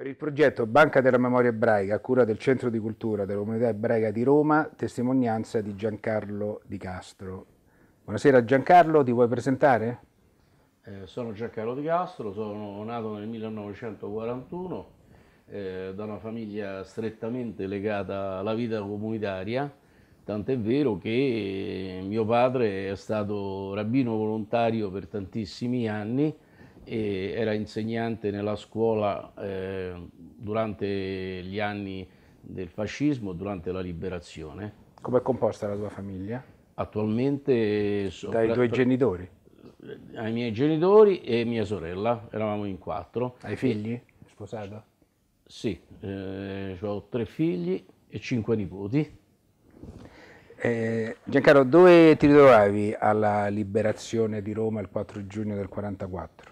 Per il progetto Banca della Memoria Ebraica, a cura del Centro di Cultura della Comunità Ebraica di Roma, testimonianza di Giancarlo Di Castro. Buonasera Giancarlo, ti vuoi presentare? Eh, sono Giancarlo Di Castro, sono nato nel 1941 eh, da una famiglia strettamente legata alla vita comunitaria, tant'è vero che mio padre è stato rabbino volontario per tantissimi anni, e era insegnante nella scuola eh, durante gli anni del fascismo, durante la liberazione. Come è composta la tua famiglia? Attualmente... Dai tuoi genitori? Eh, ai miei genitori e mia sorella, eravamo in quattro. Hai figli? Sposato? Sì, eh, ho tre figli e cinque nipoti. Eh, Giancarlo, dove ti ritrovavi alla liberazione di Roma il 4 giugno del 44?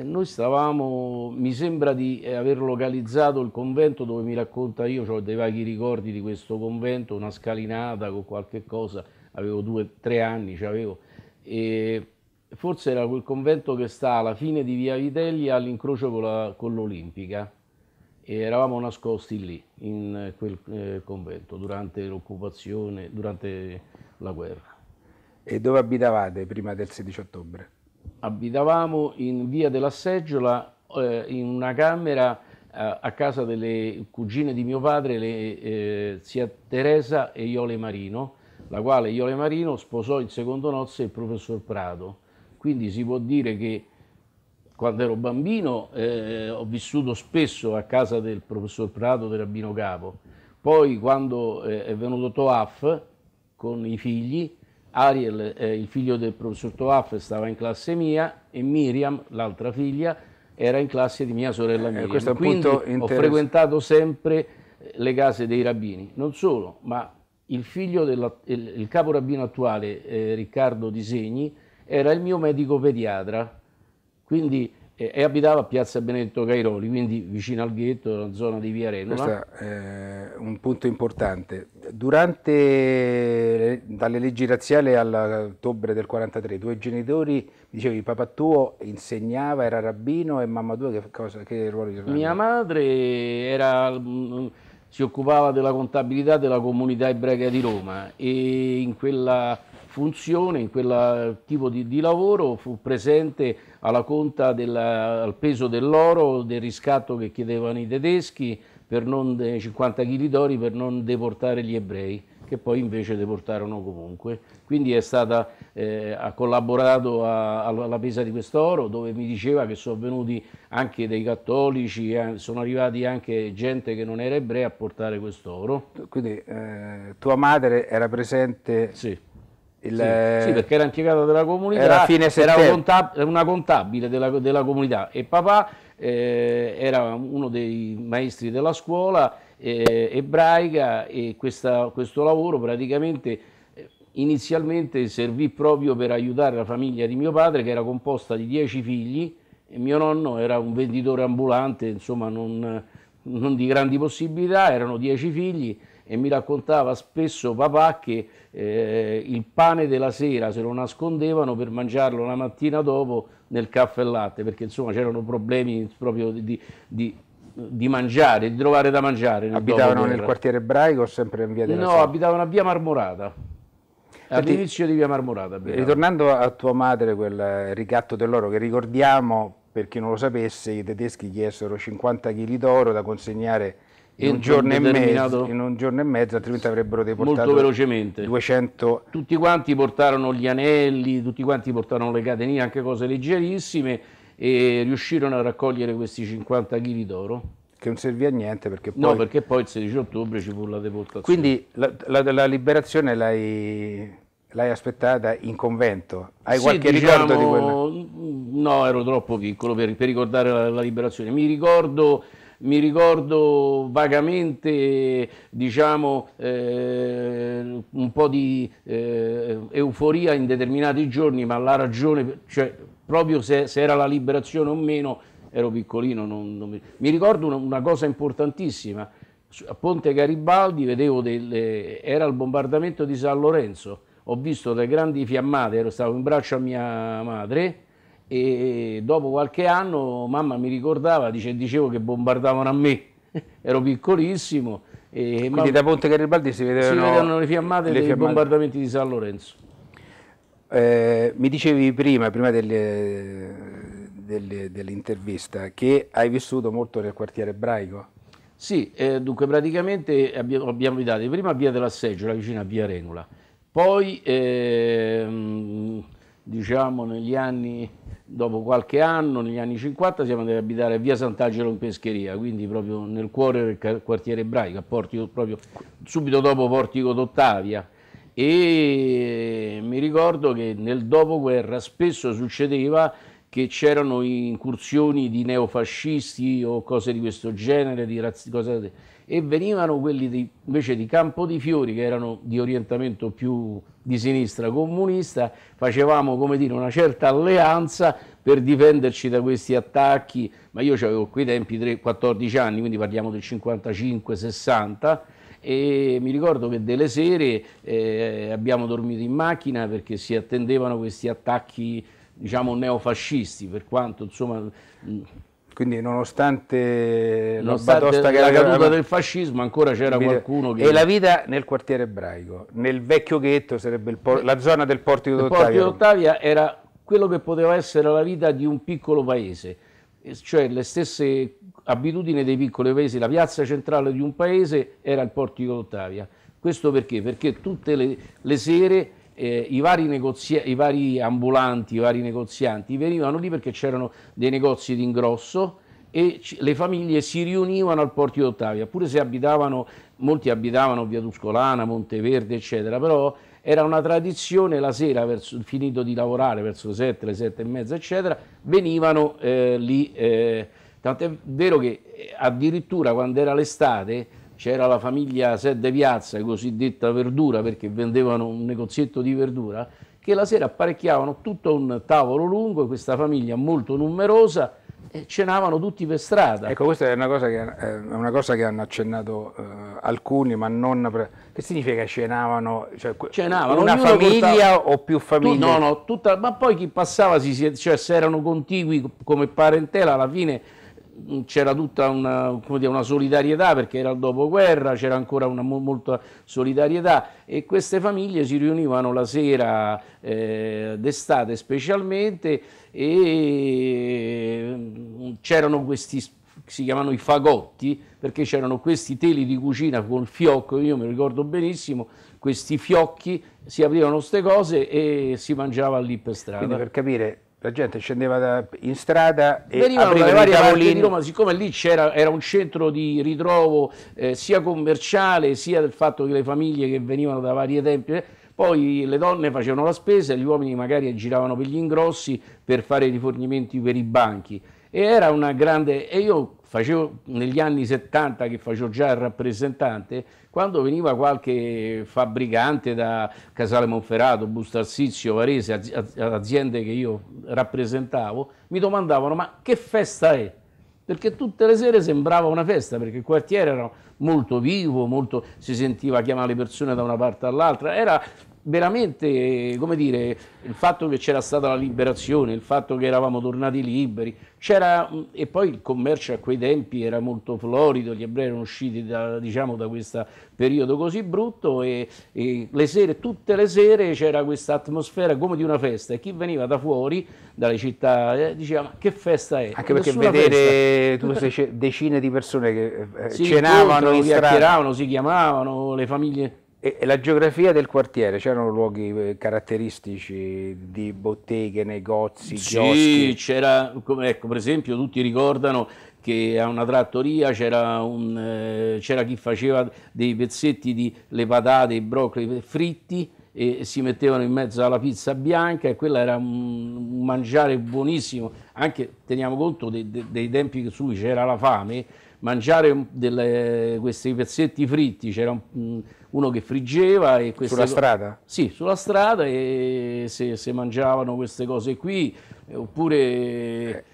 noi stavamo, mi sembra di eh, aver localizzato il convento dove mi racconta io, ho dei vaghi ricordi di questo convento, una scalinata con qualche cosa, avevo due, tre anni, avevo, e forse era quel convento che sta alla fine di Via Vitelli all'incrocio con l'Olimpica e eravamo nascosti lì, in eh, quel eh, convento, durante l'occupazione, durante la guerra. E dove abitavate prima del 16 ottobre? abitavamo in via della Seggiola eh, in una camera eh, a casa delle cugine di mio padre, le, eh, zia Teresa e Iole Marino, la quale Iole Marino sposò in secondo nozze il professor Prato. Quindi si può dire che quando ero bambino eh, ho vissuto spesso a casa del professor Prato del Rabbino Capo. Poi quando eh, è venuto Toaf con i figli, Ariel, eh, il figlio del professor Toaff, stava in classe mia e Miriam, l'altra figlia, era in classe di mia sorella eh, Miriam. Eh, questo Quindi punto ho frequentato sempre eh, le case dei rabbini. Non solo, ma il figlio del il, il capo rabbino attuale, eh, Riccardo Disegni, era il mio medico pediatra. Quindi e, e abitava a Piazza Benedetto Cairoli, quindi vicino al ghetto, nella zona di Via Reno. Questo è eh, un punto importante. Durante, dalle leggi razziali all'ottobre del 43, i tuoi genitori, dicevi, papà tuo insegnava, era rabbino e mamma tua che, cosa, che ruolo giocava? Mia madre era mm, si occupava della contabilità della comunità ebraica di Roma e in quella funzione, in quel tipo di, di lavoro, fu presente alla conta del, al peso dell'oro, del riscatto che chiedevano i tedeschi, per non, 50 kg d'oro per non deportare gli ebrei che poi invece deportarono comunque. Quindi è stata, eh, ha collaborato a, alla pesa di quest'oro, dove mi diceva che sono venuti anche dei cattolici, eh, sono arrivati anche gente che non era ebrea a portare quest'oro. Quindi eh, tua madre era presente? Sì il, sì, sì, eh, perché era impiegata della comunità, era, fine era una contabile della, della, comunità e papà eh, era uno dei maestri della scuola eh, ebraica e questa, questo lavoro praticamente eh, inizialmente servì proprio per aiutare la famiglia di mio padre che era composta di dieci figli e mio nonno era un venditore ambulante, insomma non, non di grandi possibilità, erano dieci figli e mi raccontava spesso papà che eh, il pane della sera se lo nascondevano per mangiarlo la mattina dopo nel caffè e latte, perché insomma c'erano problemi proprio di, di, di, mangiare, di trovare da mangiare. Abitavano nel quartiere ebraico o sempre in via della No, Sera? abitavano a via Marmorata. All'inizio di via Marmorata. Abitavano. Ritornando a tua madre, quel ricatto dell'oro che ricordiamo, per chi non lo sapesse, i tedeschi chiesero 50 kg d'oro da consegnare in un, giorno, giorno e mezzo, in un giorno e mezzo, altrimenti avrebbero deportato molto velocemente. 200. Tutti quanti portarono gli anelli, tutti quanti portarono le catenine, anche cose leggerissime, e riuscirono a raccogliere questi 50 kg d'oro. Che non servì a niente perché poi... No, perché poi il 16 ottobre ci fu la deportazione. Quindi la, la, la liberazione l'hai l'hai aspettata in convento? Hai sì, qualche diciamo, ricordo di diciamo, quello? Mm, no, ero troppo piccolo per, per ricordare la, la, liberazione. Mi ricordo mi ricordo vagamente diciamo, eh, un po' di eh, euforia in determinati giorni, ma la ragione, cioè, proprio se, se era la liberazione o meno, ero piccolino, non, non mi... mi... ricordo una, una, cosa importantissima, a Ponte Garibaldi vedevo delle... era il bombardamento di San Lorenzo, ho visto delle grandi fiammate, ero stato in braccio a mia madre, e dopo qualche anno mamma mi ricordava, dice, dicevo che bombardavano a me, ero piccolissimo. E Quindi ma... da Ponte Garibaldi si vedevano, si vedevano le fiammate le dei fiammate. bombardamenti di San Lorenzo. Eh, mi dicevi prima, prima dell'intervista, che hai vissuto molto nel quartiere ebraico. Sì, eh, dunque praticamente abbiamo, abbiamo abitato prima a Via della Seggiola, vicino a Via Regula, poi... Eh, diciamo negli anni, dopo qualche anno, negli anni 50 siamo andati ad abitare a via Sant'Angelo in Pescheria, quindi proprio nel cuore del quartiere ebraico, Portico, proprio, subito dopo Portico d'Ottavia e mi ricordo che nel dopoguerra spesso succedeva che c'erano incursioni di neofascisti o cose di questo genere, di razzi- cose e venivano quelli di, invece di Campo di Fiori che erano di orientamento più di sinistra comunista, facevamo come dire una certa alleanza per difenderci da questi attacchi, ma io avevo quei tempi 3, 14 anni, quindi parliamo del 55-60 e mi ricordo che delle sere eh, abbiamo dormito in macchina perché si attendevano questi attacchi diciamo neofascisti, per quanto insomma mh, quindi nonostante, nonostante la, la caduta era... del fascismo ancora c'era qualcuno che... E la vita nel quartiere ebraico, nel vecchio ghetto, sarebbe por... la zona del portico d'Ottavia. Il portico d'Ottavia era quello che poteva essere la vita di un piccolo paese, cioè le stesse abitudini dei piccoli paesi, la piazza centrale di un paese era il portico d'Ottavia. Questo perché? Perché tutte le, le sere eh, i, vari i, vari ambulanti, i vari negozianti venivano lì perché c'erano dei negozi d'ingrosso ingrosso e le famiglie si riunivano al Portico d'Ottavia, pure se abitavano, molti abitavano via Tuscolana, Monteverde, eccetera, però era una tradizione la sera, verso, finito di lavorare verso le 7, le 7 e mezza, eccetera, venivano eh, lì. Eh, tant'è vero che eh, addirittura quando era l'estate c'era la famiglia Sette Piazza, cosiddetta verdura, perché vendevano un negozietto di verdura, che la sera apparecchiavano tutto un tavolo lungo, questa famiglia molto numerosa, e cenavano tutti per strada. Ecco, questa è una cosa che, eh, una cosa che hanno accennato eh, alcuni, ma non... Pre... Che significa cenavano? Cioè, cenavano. Una famiglia portava... o più famiglie? Tu, no, no, tutta... ma poi chi passava, si, cioè se erano contigui come parentela, alla fine c'era tutta una, dire, una, solidarietà perché era il dopoguerra, c'era ancora una molta solidarietà e queste famiglie si riunivano la sera eh, d'estate specialmente e mm, c'erano questi si chiamano i fagotti perché c'erano questi teli di cucina con fiocco, io mi ricordo benissimo, questi fiocchi, si aprivano queste cose e si mangiava lì per strada. Quindi per capire la gente scendeva da, in strada e venivano dalle varie parti di Roma, siccome lì era un centro di ritrovo eh, sia commerciale sia del fatto che le famiglie che venivano da varie tempi, poi le donne facevano la spesa e gli uomini magari giravano per gli ingrossi per fare i rifornimenti per i banchi. E era una grande... E io facevo negli anni 70 che facevo già il rappresentante, quando veniva qualche fabbricante da Casale Monferrato, Bustarsizio, Varese, aziende che io rappresentavo, mi domandavano ma che festa è? Perché tutte le sere sembrava una festa, perché il quartiere era molto vivo, molto, si sentiva chiamare le persone da una parte all'altra, era veramente, come dire, il fatto che c'era stata la liberazione, il fatto che eravamo tornati liberi, c'era, e poi il commercio a quei tempi era molto florido, gli ebrei erano usciti da, diciamo, da questo periodo così brutto e, e le sere, tutte le sere c'era questa atmosfera come di una festa e chi veniva da fuori, dalle città, eh, diceva ma che festa è? Anche perché Nessuna vedere festa. decine di persone che eh, si cenavano, in strada. si chiamavano, le famiglie e, la geografia del quartiere, c'erano luoghi eh, caratteristici di botteghe, negozi, sì, chioschi? c'era, ecco per esempio tutti ricordano che a una trattoria c'era, un, eh, c'era chi faceva dei pezzetti di le patate, i broccoli fritti, e si mettevano in mezzo alla pizza bianca e quella era un mangiare buonissimo, anche teniamo conto dei, dei tempi su cui c'era la fame, mangiare delle, questi pezzetti fritti, c'era mm, uno che friggeva. E queste sulla strada? Sì, sulla strada e se, se mangiavano queste cose qui, eh, oppure,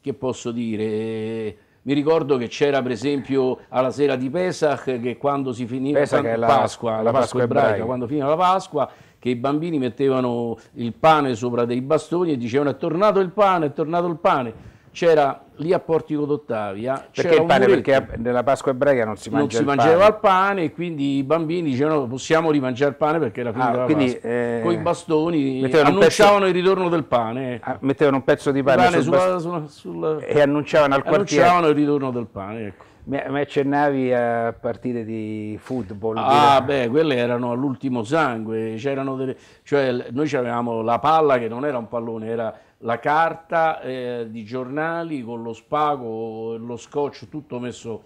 che posso dire... Eh, mi ricordo che c'era per esempio alla sera di Pesach che quando si finiva Pesach quando, la, Pasqua, la, la Pasqua, Pasqua ebraica, ebraica, quando finiva la Pasqua, che i bambini mettevano il pane sopra dei bastoni e dicevano è tornato il pane, è tornato il pane c'era lì a Portico d'Ottavia. Perché il pane? Perché nella Pasqua ebraica non si mangiava non si mangiava il pane. e quindi i bambini dicevano possiamo rimangiare il pane perché era finita ah, quindi, eh, Con i bastoni annunciavano pezzo, il ritorno del pane. Ah, mettevano un pezzo di pane, pane sul, sulla, sulla, sulla, e annunciavano al quartiere. Annunciavano il ritorno del pane, ecco. Mi accennavi a partite di football. Ah, di... beh, quelle erano all'ultimo sangue. Delle... Cioè, noi avevamo la palla che non era un pallone, era la carta eh, di giornali con lo spago, lo scotch, tutto messo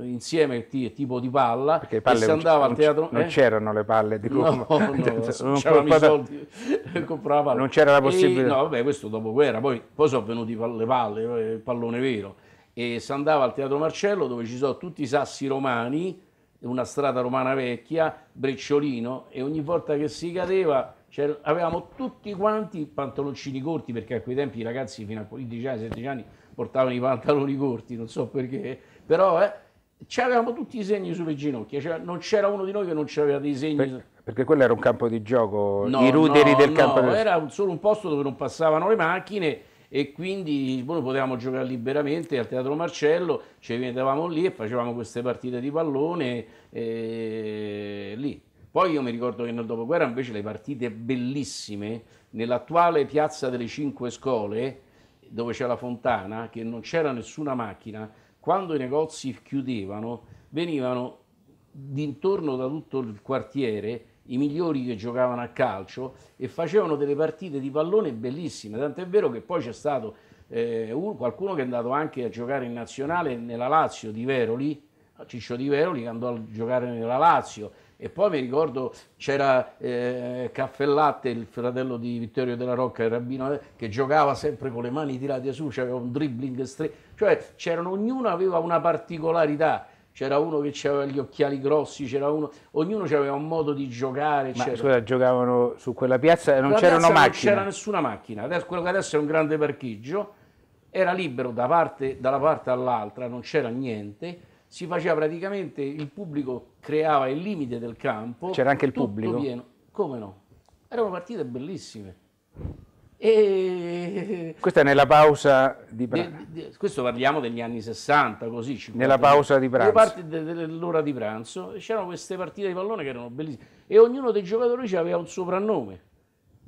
eh, insieme tipo di palla perché si andava al teatro... non eh? c'erano le palle di gomma no, no, non, eh, comprava... non c'era la possibilità e, no vabbè questo dopo guerra poi, poi sono venute le palle il pallone vero e si andava al Teatro Marcello dove ci sono tutti i sassi romani, una strada romana vecchia, Brecciolino e ogni volta che si cadeva cioè, avevamo tutti quanti pantaloncini corti perché a quei tempi i ragazzi fino a 15 anni, 16 anni portavano i pantaloni corti, non so perché, però eh, avevamo tutti i segni sulle ginocchia, cioè, non c'era uno di noi che non aveva dei segni. Per, perché quello era un campo di gioco, no, i ruderi no, del no, campo. No, era solo un posto dove non passavano le macchine e quindi noi boh, potevamo giocare liberamente al Teatro Marcello, ci vedevamo lì e facevamo queste partite di pallone eh, lì. Poi io mi ricordo che nel dopoguerra invece le partite bellissime nell'attuale piazza delle Cinque scuole dove c'è la fontana, che non c'era nessuna macchina, quando i negozi chiudevano venivano d'intorno da tutto il quartiere i migliori che giocavano a calcio e facevano delle partite di pallone bellissime, tant'è vero che poi c'è stato eh, un, qualcuno che è andato anche a giocare in nazionale nella Lazio di Veroli, Ciccio di Veroli che andò a giocare nella Lazio e poi mi ricordo c'era eh, Caffellate, il fratello di Vittorio della Rocca, il rabbino, eh, che giocava sempre con le mani tirate su, c'era un dribbling stretto, cioè ognuno aveva una particolarità c'era uno che aveva gli occhiali grossi, c'era uno, ognuno aveva un modo di giocare. Ma scusa, giocavano su quella piazza e non c'erano macchine? Non c'era nessuna macchina, adesso, quello che adesso è un grande parcheggio, era libero da parte, dalla parte all'altra, non c'era niente, si faceva praticamente, il pubblico creava il limite del campo. C'era anche il pubblico? Pieno. Come no? Erano partite bellissime. E... Questa è nella pausa di pranzo. questo parliamo degli anni 60, così. 50. Nella pausa di pranzo. Parte dell'ora di pranzo c'erano queste partite di pallone che erano bellissime e ognuno dei giocatori aveva un soprannome.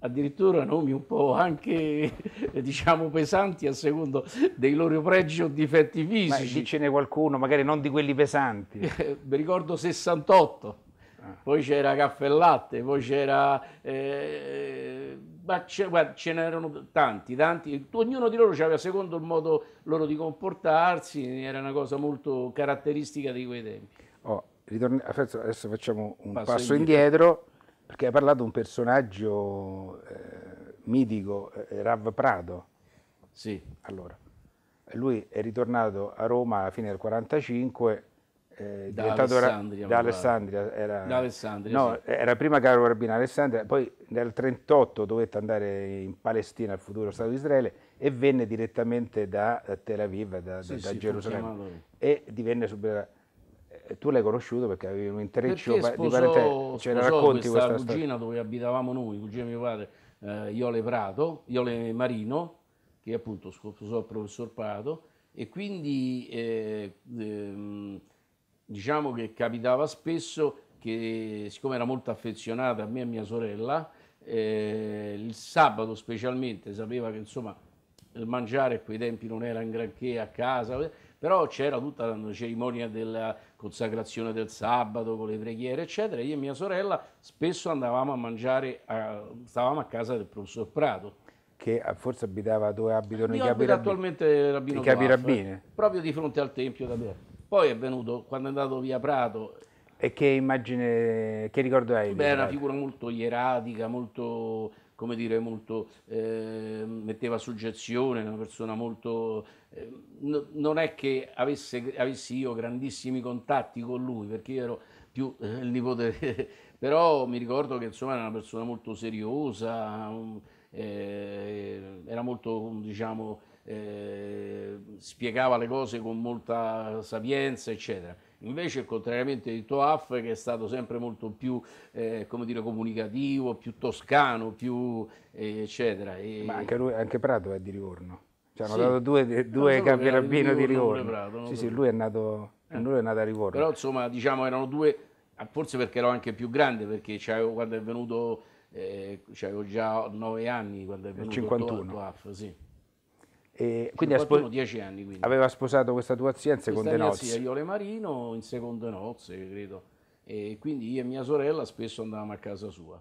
Addirittura nomi un po' anche diciamo pesanti a secondo dei loro pregi o difetti fisici. Ma ce n'è qualcuno, magari non di quelli pesanti. Mi ricordo 68, ah. poi c'era caffè e latte, poi c'era eh, ma ce, guarda, ce n'erano tanti, tanti, ognuno di loro aveva secondo il modo loro di comportarsi, era una cosa molto caratteristica di quei tempi. Oh, ritorn- adesso facciamo un passo, passo indietro. indietro. perché hai parlato di un personaggio eh, mitico, eh, Rav Prado. Sì. Allora, lui è ritornato a Roma a fine del 1945 eh, da Alessandria, da Alessandria, era, da Alessandria no, sì. era prima Caro Rabbino Alessandria, poi nel 1938 dovette andare in Palestina, al futuro Stato di Israele, e venne direttamente da Tel Aviv, da, sì, da sì, Gerusalemme, e divenne subito... Eh, tu l'hai conosciuto perché avevi un intreccio perché sposò, di parentela, ce ne racconti questa, questa cugina storia. dove abitavamo noi, cugina mio padre, eh, Iole Prato, Iole Marino, che appunto sposò il professor Prato, e quindi eh, eh, diciamo che capitava spesso che siccome era molto affezionata a me e a mia sorella, eh, il sabato specialmente sapeva che insomma il mangiare a quei tempi non era in granché a casa, però c'era tutta la cerimonia della consacrazione del sabato con le preghiere, eccetera. Io e mia sorella spesso andavamo a mangiare, a, stavamo a casa del professor Prato. Che eh, forse abitava dove abitano Io i capirabini? Attualmente il rabbino Capirabine. Eh, proprio di fronte al tempio da me. Poi è venuto quando è andato via Prato. E che immagine, che ricordo hai? Beh, era una figura molto ieratica, molto, come dire, molto, eh, metteva soggezione, una persona molto... Eh, non è che avesse, avessi io grandissimi contatti con lui, perché io ero più eh, il nipote, però mi ricordo che insomma era una persona molto seriosa, eh, era molto, diciamo, eh, spiegava le cose con molta sapienza, eccetera. Invece, contrariamente di Toaf, che è stato sempre molto più eh, dire, comunicativo, più toscano, più eh, eccetera. E... Ma anche, lui, anche, Prato è di Livorno. Ci hanno sì. dato due, due so campionabino di Livorno. Di Livorno. Prato, sì, sì, lui è, nato, eh. lui è nato a Livorno. Però insomma, diciamo, erano due, forse perché ero anche più grande, perché quando è venuto, eh, avevo già nove anni quando è venuto il Toaf, sì. E quindi 41, 10 anni. Quindi. Aveva sposato questa tua zia con De Nozze. Zia, Iole Marino, in seconde nozze, credo. E quindi io e mia sorella spesso andavamo a casa sua.